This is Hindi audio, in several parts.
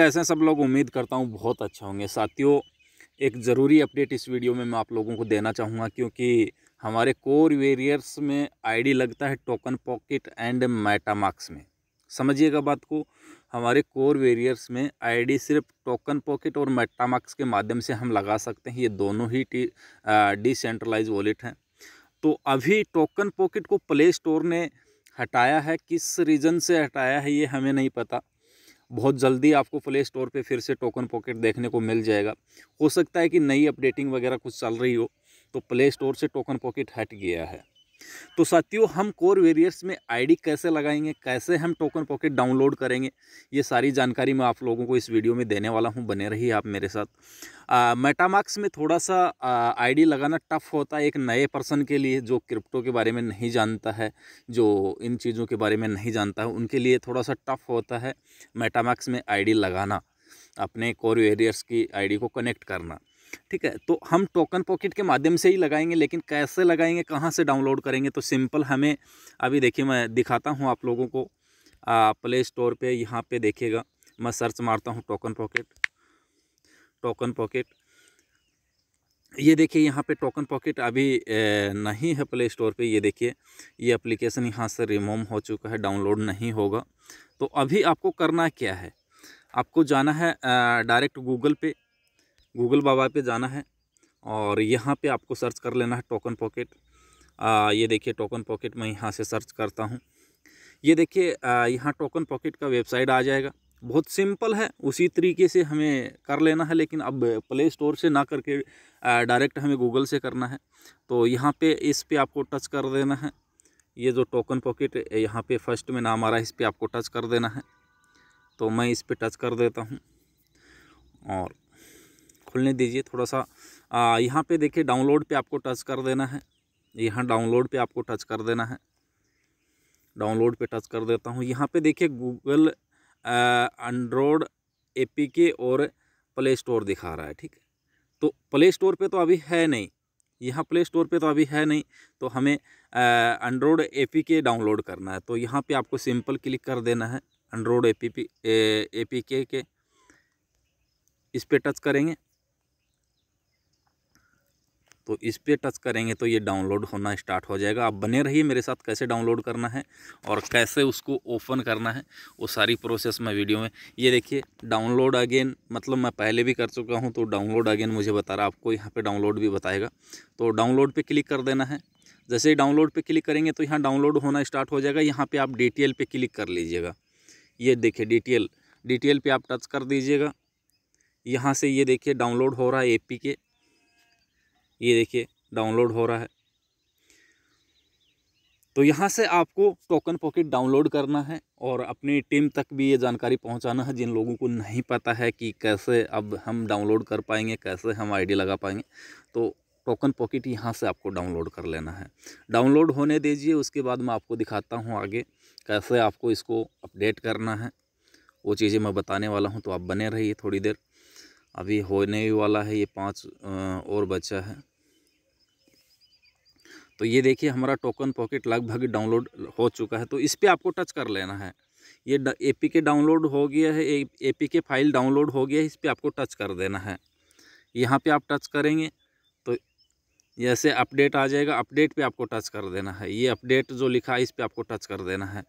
कैसे हैं सब लोग उम्मीद करता हूँ बहुत अच्छा होंगे साथियों एक ज़रूरी अपडेट इस वीडियो में मैं आप लोगों को देना चाहूँगा क्योंकि हमारे कोर वेरियर्स में आईडी लगता है टोकन पॉकेट एंड मेटामार्क्स में समझिएगा बात को हमारे कोर वेरियर्स में आईडी सिर्फ टोकन पॉकेट और मेटामार्क्स के माध्यम से हम लगा सकते हैं ये दोनों ही डिसेंट्रलाइज वॉलेट हैं तो अभी टोकन पॉकेट को प्ले स्टोर ने हटाया है किस रीज़न से हटाया है ये हमें नहीं पता बहुत जल्दी आपको प्ले स्टोर पे फिर से टोकन पॉकेट देखने को मिल जाएगा हो सकता है कि नई अपडेटिंग वगैरह कुछ चल रही हो तो प्ले स्टोर से टोकन पॉकेट हट गया है तो साथियों हम कोर वेरियर्स में आईडी कैसे लगाएंगे कैसे हम टोकन पॉकेट डाउनलोड करेंगे ये सारी जानकारी मैं आप लोगों को इस वीडियो में देने वाला हूँ बने रहिए आप मेरे साथ मेटामार्क्स में थोड़ा सा आईडी लगाना टफ होता है एक नए पर्सन के लिए जो क्रिप्टो के बारे में नहीं जानता है जो इन चीज़ों के बारे में नहीं जानता है उनके लिए थोड़ा सा टफ होता है मेटामार्क्स में आई लगाना अपने कोर वेरियर्स की आई को कनेक्ट करना ठीक है तो हम टोकन पॉकेट के माध्यम से ही लगाएंगे लेकिन कैसे लगाएंगे कहाँ से डाउनलोड करेंगे तो सिंपल हमें अभी देखिए मैं दिखाता हूँ आप लोगों को प्ले स्टोर पर यहाँ पर देखिएगा मैं सर्च मारता हूँ टोकन पॉकेट टोकन पॉकेट ये देखिए यहाँ पे टोकन पॉकेट अभी नहीं है प्ले स्टोर पे ये देखिए ये एप्लीकेशन यहाँ से रिमूव हो चुका है डाउनलोड नहीं होगा तो अभी आपको करना क्या है आपको जाना है डायरेक्ट गूगल पे गूगल बाबा पे जाना है और यहाँ पे आपको सर्च कर लेना है टोकन पॉकेट ये देखिए टोकन पॉकेट मैं यहाँ से सर्च करता हूँ ये देखिए यहाँ टोकन पॉकेट का वेबसाइट आ जाएगा बहुत सिंपल है उसी तरीके से हमें कर लेना है लेकिन अब प्ले स्टोर से ना करके डायरेक्ट हमें गूगल से करना है तो यहाँ पे इस पे आपको टच कर देना है ये जो टोकन पॉकेट यहाँ पे फर्स्ट में नाम आ रहा है इस पर आपको टच कर देना है तो मैं इस पर टच कर देता हूँ और खुलने दीजिए थोड़ा सा यहाँ पे देखिए डाउनलोड पे आपको टच कर देना है यहाँ डाउनलोड पे आपको टच कर देना है डाउनलोड पे टच कर देता हूँ यहाँ पे देखिए गूगल एंड्रॉयड के और प्ले स्टोर दिखा रहा है ठीक तो प्ले स्टोर पे तो अभी है नहीं यहाँ प्ले स्टोर पे तो अभी है नहीं तो हमें एंड्रॉयड के डाउनलोड करना है तो यहाँ पे आपको सिंपल क्लिक कर देना है एंड्रॉयड ए पी के इस पर टच करेंगे तो इस पर टच करेंगे तो ये डाउनलोड होना स्टार्ट हो जाएगा आप बने रहिए मेरे साथ कैसे डाउनलोड करना है और कैसे उसको ओपन करना है वो सारी प्रोसेस मैं वीडियो में ये देखिए डाउनलोड अगेन मतलब मैं पहले भी कर चुका हूँ तो डाउनलोड अगेन मुझे बता रहा आपको यहाँ पर डाउनलोड भी बताएगा तो डाउनलोड पर क्लिक कर देना है जैसे ही डाउनलोड पर क्लिक करेंगे तो यहाँ डाउनलोड होना स्टार्ट हो जाएगा यहाँ पर आप डी टी पे क्लिक कर लीजिएगा ये देखिए डी टी एल पे आप टच कर दीजिएगा यहाँ से ये देखिए डाउनलोड हो रहा है ए के ये देखिए डाउनलोड हो रहा है तो यहाँ से आपको टोकन पॉकेट डाउनलोड करना है और अपनी टीम तक भी ये जानकारी पहुँचाना है जिन लोगों को नहीं पता है कि कैसे अब हम डाउनलोड कर पाएंगे कैसे हम आई लगा पाएंगे तो टोकन पॉकेट यहाँ से आपको डाउनलोड कर लेना है डाउनलोड होने दीजिए उसके बाद मैं आपको दिखाता हूँ आगे कैसे आपको इसको अपडेट करना है वो चीज़ें मैं बताने वाला हूँ तो आप बने रहिए थोड़ी देर अभी होने वाला है ये पाँच और बचा है तो ये देखिए हमारा टोकन पॉकेट लगभग डाउनलोड हो चुका है तो इस पर आपको टच कर लेना है ये ए पी के डाउनलोड हो गया है A P K file download हो गया है इस पर आपको टच कर देना है यहाँ पे आप टच करेंगे तो जैसे अपडेट आ जाएगा अपडेट पे आपको टच कर देना है ये अपडेट जो लिखा है इस पर आपको टच कर देना है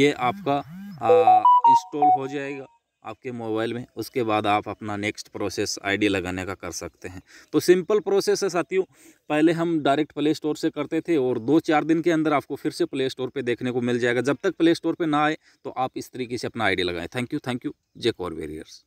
ये आपका इंस्टॉल हम्म। हो जाएगा आपके मोबाइल में उसके बाद आप अपना नेक्स्ट प्रोसेस आईडी लगाने का कर सकते हैं तो सिंपल प्रोसेस है साथियों पहले हम डायरेक्ट प्ले स्टोर से करते थे और दो चार दिन के अंदर आपको फिर से प्ले स्टोर पे देखने को मिल जाएगा जब तक प्ले स्टोर पे ना आए तो आप इस तरीके से अपना आईडी लगाएं thank you thank you J core warriors